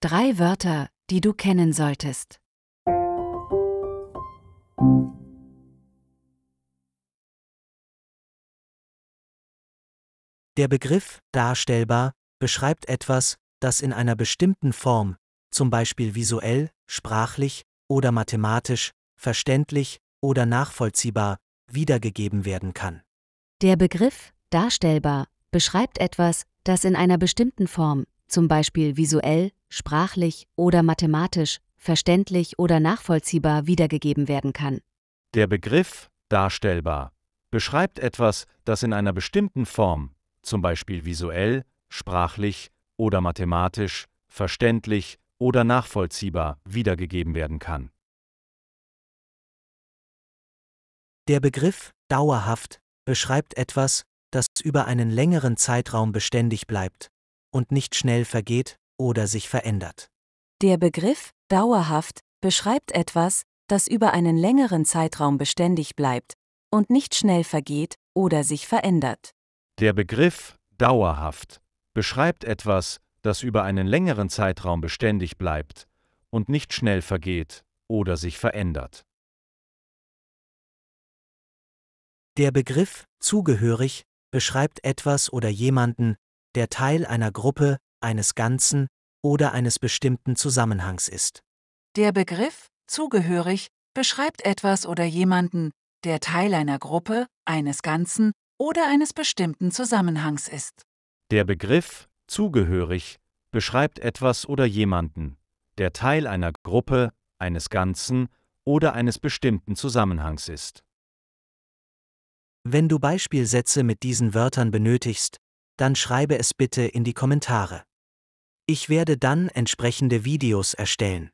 Drei Wörter, die du kennen solltest. Der Begriff darstellbar beschreibt etwas, das in einer bestimmten Form, zum Beispiel visuell, sprachlich oder mathematisch, verständlich oder nachvollziehbar, wiedergegeben werden kann. Der Begriff darstellbar beschreibt etwas, das in einer bestimmten Form, zum Beispiel visuell, sprachlich oder mathematisch, verständlich oder nachvollziehbar wiedergegeben werden kann. Der Begriff darstellbar beschreibt etwas, das in einer bestimmten Form, zum Beispiel visuell, sprachlich oder mathematisch, verständlich oder nachvollziehbar wiedergegeben werden kann. Der Begriff dauerhaft beschreibt etwas, das über einen längeren Zeitraum beständig bleibt und nicht schnell vergeht oder sich verändert. Der Begriff dauerhaft beschreibt etwas, das über einen längeren Zeitraum beständig bleibt und nicht schnell vergeht oder sich verändert. Der Begriff dauerhaft beschreibt etwas, das über einen längeren Zeitraum beständig bleibt und nicht schnell vergeht oder sich verändert. Der Begriff zugehörig beschreibt etwas oder jemanden, der Teil einer Gruppe, eines Ganzen oder eines bestimmten Zusammenhangs ist. Der Begriff zugehörig beschreibt etwas oder jemanden, der Teil einer Gruppe, eines Ganzen oder eines bestimmten Zusammenhangs ist. Der Begriff zugehörig beschreibt etwas oder jemanden, der Teil einer Gruppe, eines Ganzen oder eines bestimmten Zusammenhangs ist. Wenn du Beispielsätze mit diesen Wörtern benötigst, dann schreibe es bitte in die Kommentare. Ich werde dann entsprechende Videos erstellen.